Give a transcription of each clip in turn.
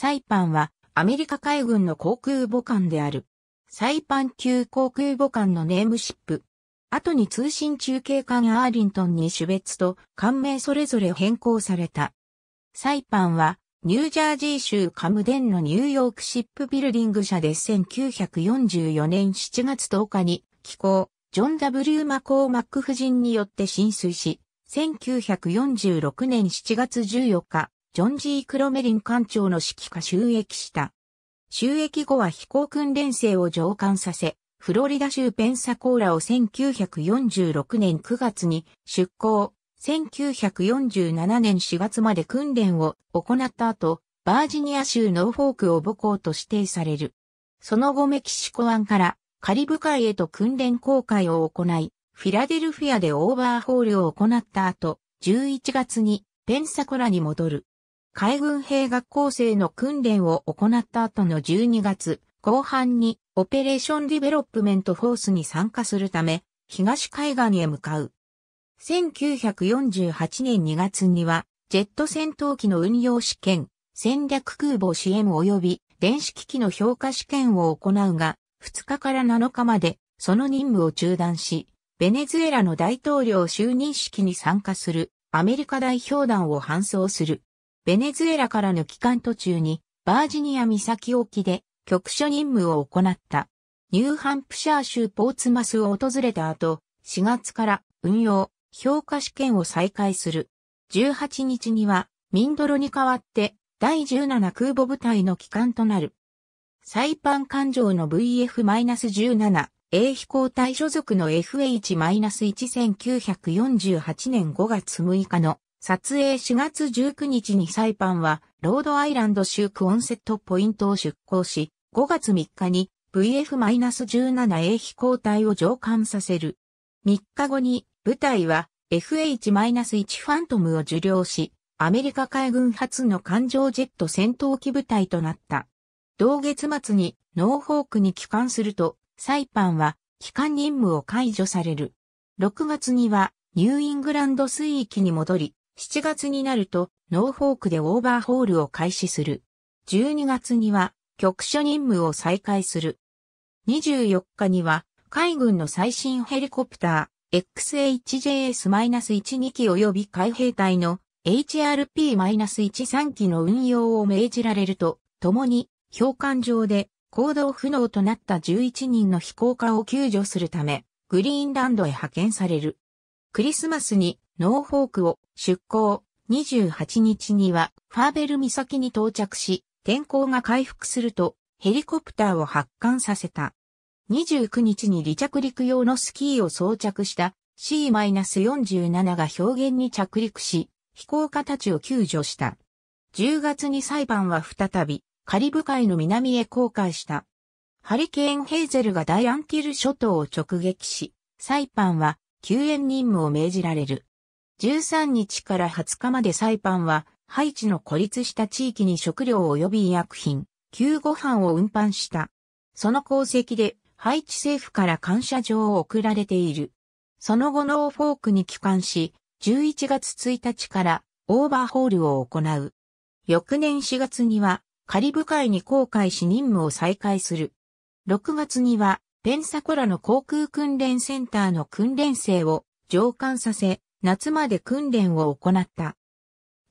サイパンはアメリカ海軍の航空母艦である。サイパン級航空母艦のネームシップ。後に通信中継艦アーリントンに種別と艦名それぞれ変更された。サイパンはニュージャージー州カムデンのニューヨークシップビルディング社で1944年7月10日に寄港、ジョン・ W・ マコー・マック夫人によって浸水し、1946年7月14日、ジョン・ジー・クロメリン艦長の指揮下収益した。収益後は飛行訓練生を上官させ、フロリダ州ペンサコーラを1946年9月に出港、1947年4月まで訓練を行った後、バージニア州ノーフォークを母校と指定される。その後メキシコ湾からカリブ海へと訓練航海を行い、フィラデルフィアでオーバーホールを行った後、11月にペンサコラに戻る。海軍兵学校生の訓練を行った後の12月後半にオペレーションディベロップメントフォースに参加するため東海岸へ向かう。1948年2月にはジェット戦闘機の運用試験、戦略空母支援及び電子機器の評価試験を行うが2日から7日までその任務を中断し、ベネズエラの大統領就任式に参加するアメリカ代表団を搬送する。ベネズエラからの帰還途中に、バージニア岬沖で局所任務を行った。ニューハンプシャー州ポーツマスを訪れた後、4月から運用、評価試験を再開する。18日には、ミンドロに代わって、第17空母部隊の帰還となる。サイパン艦上の VF-17、A 飛行隊所属の FH-1948 年5月6日の撮影4月19日にサイパンは、ロードアイランド州クオンセットポイントを出港し、5月3日に VF-17A 飛行隊を上艦させる。3日後に部隊は FH-1 ファントムを受領し、アメリカ海軍初の艦上ジェット戦闘機部隊となった。同月末にノーホークに帰還すると、サイパンは帰還任務を解除される。6月にはニューイングランド水域に戻り、7月になると、ノーフォークでオーバーホールを開始する。12月には、局所任務を再開する。24日には、海軍の最新ヘリコプター、XHJS-12 機及び海兵隊の HRP-13 機の運用を命じられると、共に、評判上で行動不能となった11人の飛行家を救助するため、グリーンランドへ派遣される。クリスマスにノーフォークを出港28日にはファーベル岬に到着し、天候が回復するとヘリコプターを発艦させた。29日に離着陸用のスキーを装着した C-47 が表現に着陸し、飛行家たちを救助した。10月に裁判は再びカリブ海の南へ航海した。ハリケーンヘイゼルがダイアンティル諸島を直撃し、サイパンは救援任務を命じられる。13日から20日までサイパンは、ハイチの孤立した地域に食料及び医薬品、旧ご飯を運搬した。その功績で、ハイチ政府から感謝状を送られている。その後ノーフォークに帰還し、11月1日からオーバーホールを行う。翌年4月にはカリブ海に航海し任務を再開する。6月にはペンサコラの航空訓練センターの訓練生を上官させ、夏まで訓練を行った。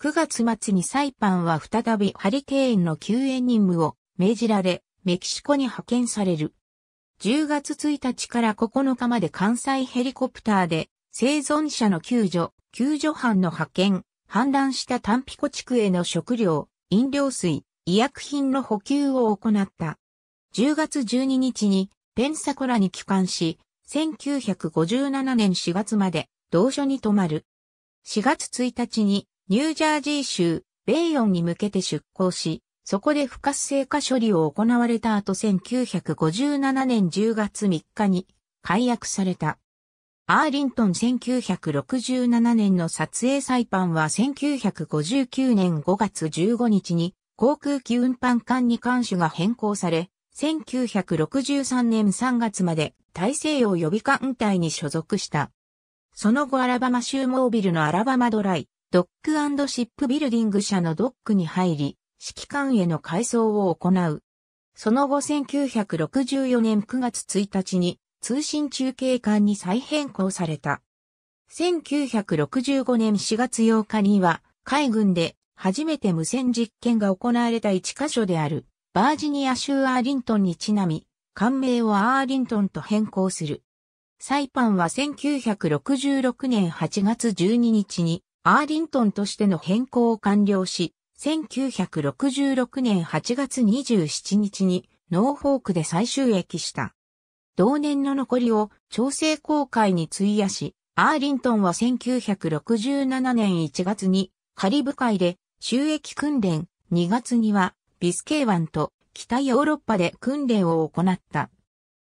9月末にサイパンは再びハリケーンの救援任務を命じられ、メキシコに派遣される。10月1日から9日まで関西ヘリコプターで生存者の救助、救助班の派遣、氾濫したタンピコ地区への食料、飲料水、医薬品の補給を行った。10月12日にペンサコラに帰還し、1957年4月まで同所に泊まる。4月1日にニュージャージー州ベイヨンに向けて出港し、そこで不活性化処理を行われた後1957年10月3日に解約された。アーリントン1967年の撮影裁判は1959年5月15日に航空機運搬艦に艦種が変更され、1963年3月まで大西洋予備艦隊に所属した。その後アラバマ州モービルのアラバマドライ、ドックシップビルディング社のドックに入り、指揮官への改装を行う。その後1964年9月1日に通信中継艦に再変更された。1965年4月8日には海軍で初めて無線実験が行われた一箇所であるバージニア州アーリントンにちなみ、艦名をアーリントンと変更する。サイパンは1966年8月12日にアーリントンとしての変更を完了し、1966年8月27日にノーフォークで再収益した。同年の残りを調整公開に費やし、アーリントンは1967年1月にカリブ海で収益訓練、2月にはビスケイ湾と北ヨーロッパで訓練を行った。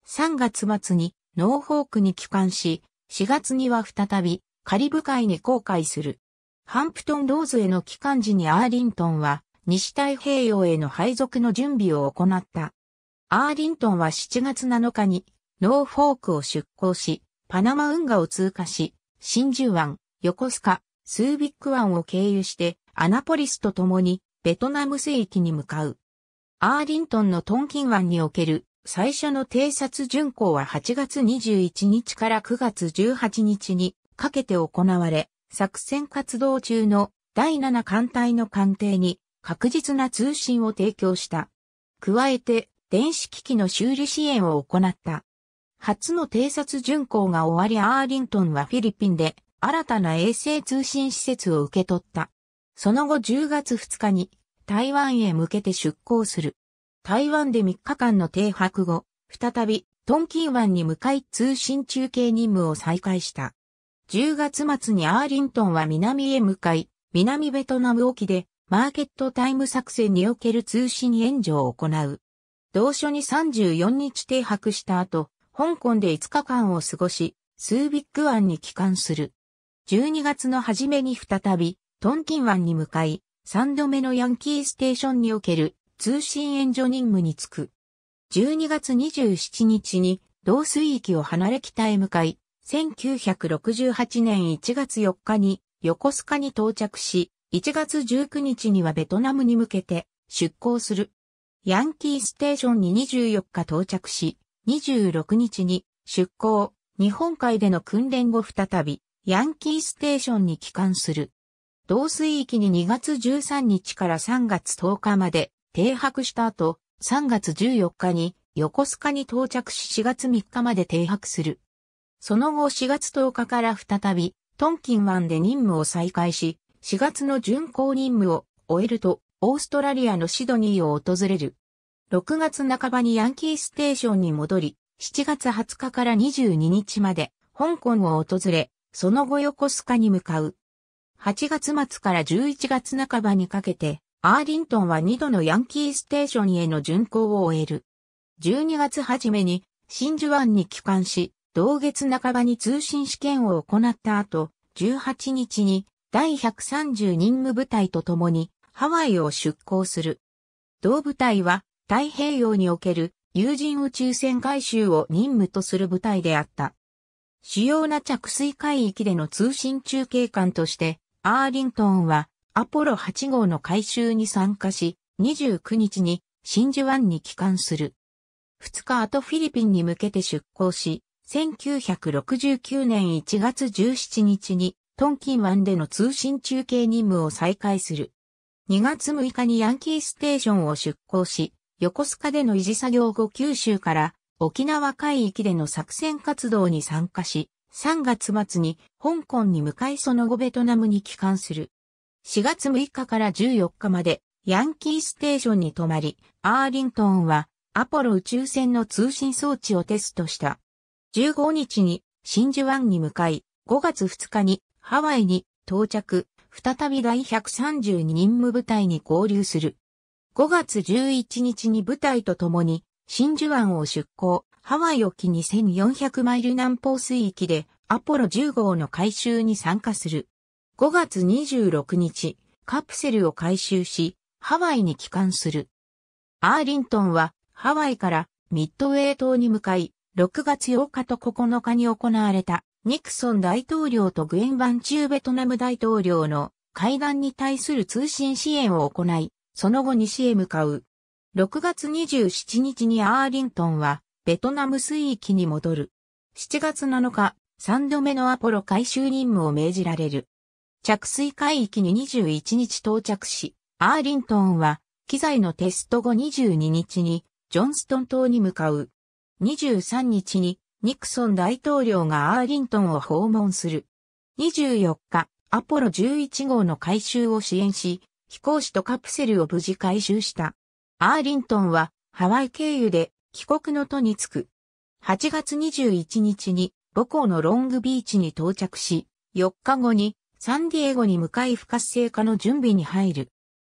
3月末にノーフォークに帰還し、4月には再びカリブ海に航海する。ハンプトンローズへの帰還時にアーリントンは西太平洋への配属の準備を行った。アーリントンは7月7日にノーフォークを出港し、パナマ運河を通過し、真珠湾、横須賀、スービック湾を経由してアナポリスと共にベトナム西域に向かう。アーリントンのトンキン湾における最初の偵察巡航は8月21日から9月18日にかけて行われ、作戦活動中の第7艦隊の艦艇に確実な通信を提供した。加えて、電子機器の修理支援を行った。初の偵察巡航が終わりアーリントンはフィリピンで新たな衛星通信施設を受け取った。その後10月2日に台湾へ向けて出港する。台湾で3日間の停泊後、再び、トンキン湾に向かい通信中継任務を再開した。10月末にアーリントンは南へ向かい、南ベトナム沖で、マーケットタイム作戦における通信援助を行う。同書に34日停泊した後、香港で5日間を過ごし、スービック湾に帰還する。12月の初めに再び、トンキン湾に向かい、3度目のヤンキーステーションにおける通信援助任務に就く。12月27日に同水域を離れ北へ向かい、1968年1月4日に横須賀に到着し、1月19日にはベトナムに向けて出港する。ヤンキーステーションに24日到着し、26日に出港、日本海での訓練後再び、ヤンキーステーションに帰還する。同水域に2月13日から3月10日まで停泊した後、3月14日に横須賀に到着し4月3日まで停泊する。その後4月10日から再び、トンキン湾で任務を再開し、4月の巡航任務を終えると、オーストラリアのシドニーを訪れる。6月半ばにヤンキーステーションに戻り、7月20日から22日まで、香港を訪れ、その後横須賀に向かう。8月末から11月半ばにかけて、アーリントンは2度のヤンキーステーションへの巡航を終える。12月初めに真珠湾に帰還し、同月半ばに通信試験を行った後、18日に第130任務部隊と共にハワイを出港する。同部隊は太平洋における有人宇宙船回収を任務とする部隊であった。主要な着水海域での通信中継艦として、アーリントンはアポロ8号の回収に参加し、29日に真珠湾に帰還する。2日後フィリピンに向けて出港し、1969年1月17日にトンキン湾での通信中継任務を再開する。2月6日にヤンキーステーションを出港し、横須賀での維持作業後九州から沖縄海域での作戦活動に参加し、3月末に香港に向かいその後ベトナムに帰還する。4月6日から14日までヤンキーステーションに泊まり、アーリントンはアポロ宇宙船の通信装置をテストした。15日に真珠湾に向かい、5月2日にハワイに到着、再び第132任務部隊に合流する。5月11日に部隊と共に真珠湾を出港、ハワイ沖2400マイル南方水域でアポロ10号の回収に参加する。5月26日、カプセルを回収し、ハワイに帰還する。アーリントンは、ハワイからミッドウェー島に向かい、6月8日と9日に行われた、ニクソン大統領とグエン・バン中ベトナム大統領の会談に対する通信支援を行い、その後西へ向かう。6月27日にアーリントンは、ベトナム水域に戻る。7月7日、3度目のアポロ回収任務を命じられる。着水海域に21日到着し、アーリントンは、機材のテスト後22日に、ジョンストン島に向かう。23日に、ニクソン大統領がアーリントンを訪問する。24日、アポロ11号の回収を支援し、飛行士とカプセルを無事回収した。アーリントンは、ハワイ経由で、帰国の都に着く。8月21日に、母校のロングビーチに到着し、4日後に、サンディエゴに向かい不活性化の準備に入る。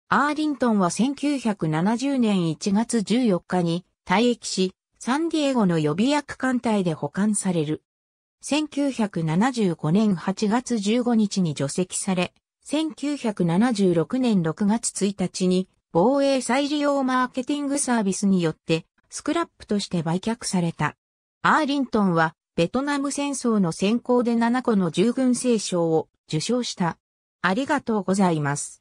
アーリントンは1970年1月14日に退役し、サンディエゴの予備役艦隊で保管される。1975年8月15日に除籍され、1976年6月1日に防衛再利用マーケティングサービスによってスクラップとして売却された。アーリントンはベトナム戦争の先行で7個の従軍聖書を受賞した。ありがとうございます。